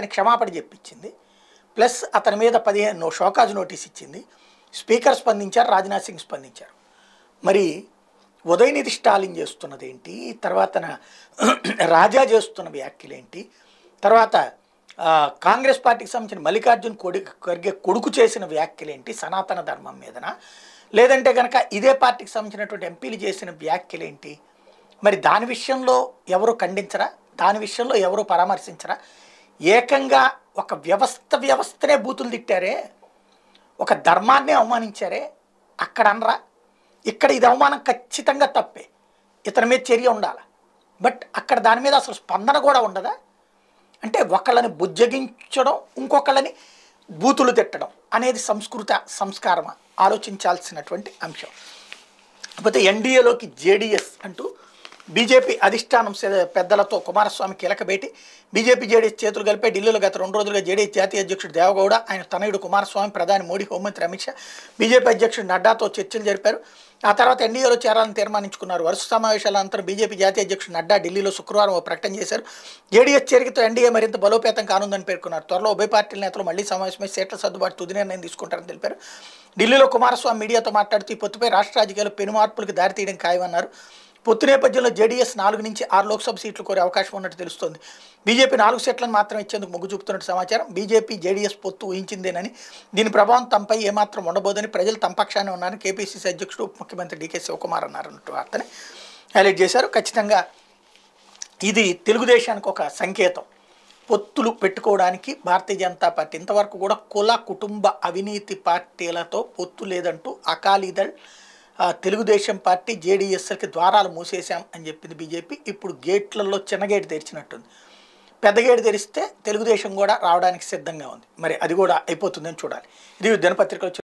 అతని క్షమాపణ చెప్పించింది ప్లస్ అతని మీద పదిహేను షోకాజ్ నోటీస్ ఇచ్చింది స్పీకర్ స్పందించారు రాజ్నాథ్ సింగ్ స్పందించారు మరి ఉదయనిధి స్టాలిన్ చేస్తున్నది ఏంటి తర్వాత రాజా చేస్తున్న వ్యాఖ్యలు ఏంటి తర్వాత కాంగ్రెస్ పార్టీకి సంబంధించిన మల్లికార్జున్ కొడి కరిగే కొడుకు చేసిన వ్యాఖ్యలు ఏంటి సనాతన ధర్మం మీదన లేదంటే కనుక ఇదే పార్టీకి సంబంధించినటువంటి ఎంపీలు చేసిన వ్యాఖ్యలు ఏంటి మరి దాని విషయంలో ఎవరు ఖండించరా దాని విషయంలో ఎవరు పరామర్శించరా ఏకంగా ఒక వ్యవస్థ వ్యవస్థనే బూతులు తిట్టారే ఒక ధర్మాన్నే అవమానించారే అక్కడ అనరా ఇక్కడ ఇది అవమానం ఖచ్చితంగా తప్పే ఇతని మీద చర్య ఉండాలి బట్ అక్కడ దాని మీద అసలు స్పందన కూడా ఉండదా అంటే ఒకళ్ళని బుజ్జగించడం ఇంకొకళ్ళని బూతులు తిట్టడం అనేది సంస్కృత సంస్కారమా ఆలోచించాల్సినటువంటి అంశం కాకపోతే ఎన్డీఏలోకి జేడీఎస్ అంటూ బీజేపీ అధిష్టానం పెద్దలతో కుమారస్వామి కీలక భేటీ బీజేపీ జేడీఎస్ చేతులు కలిపే ఢిల్లీలో గత రెండు రోజులుగా జేడీఎస్ జాతీయ అధ్యక్షుడు దేవగౌడ ఆయన తనయుడు కుమారస్వామి ప్రధాని మోడీ హోంమంత్రి అమిత్ షా బీజేపీ అధ్యక్షుడు నడ్డాతో చర్చలు జరిపారు ఆ తర్వాత ఎన్డీఏలో చేరాలని తీర్మానించుకున్నారు వరుస సమావేశాల అనంతరం బీజేపీ జాతీయ అధ్యక్షుడు నడ్డా ఢిల్లీలో శుక్రవారం ఓ ప్రకటన చేశారు జేడీఎస్ చేరికతో ఎన్డీఏ మరింత బలోపేతం కానుందని పేర్కొన్నారు త్వరలో ఉభయ పార్టీల నేతలు మళ్లీ సమావేశమై సీట్ల సర్దుబాటు తుది నిర్ణయం తీసుకుంటారని తెలిపారు ఢిల్లీలో కుమారస్వామి మీడియాతో మాట్లాడుతూ ఈ పొత్తుపై రాష్ట్ర రాజకీయాలు పెను మార్పులకు దారితీయడం ఖాయమన్నారు పొత్తు నేపథ్యంలో జేడీఎస్ నాలుగు నుంచి ఆరు లోక్సభ సీట్లు కోరే అవకాశం ఉన్నట్టు తెలుస్తోంది బీజేపీ నాలుగు సీట్లను మాత్రం ఇచ్చేందుకు మొగ్గు చూపుతున్నట్టు సమాచారం బీజేపీ జేడీఎస్ పొత్తు ఊహించిందేనని దీని ప్రభావం తమపై ఏమాత్రం ఉండబోదని ప్రజలు తమ పక్షాన్ని ఉన్నారని కేపీసీసీ అధ్యక్షుడు ఉప ముఖ్యమంత్రి డీకే శివకుమార్ అన్నారన్నట్టు వార్తని హైలైట్ చేశారు ఖచ్చితంగా ఇది తెలుగుదేశానికి ఒక సంకేతం పొత్తులు పెట్టుకోవడానికి భారతీయ జనతా పార్టీ ఇంతవరకు కూడా కుల కుటుంబ అవినీతి పార్టీలతో పొత్తు లేదంటూ అకాలీదళ్ తెలుగుదేశం పార్టీ జేడీఎస్ఎల్కి ద్వారాలు మూసేశాం అని చెప్పింది బీజేపీ ఇప్పుడు గేట్లలో చిన్న గేటు తెరిచినట్టుంది పెద్ద గేటు తెరిస్తే తెలుగుదేశం కూడా రావడానికి సిద్ధంగా ఉంది మరి అది కూడా అయిపోతుందని చూడాలి ఇది దినపత్రికలో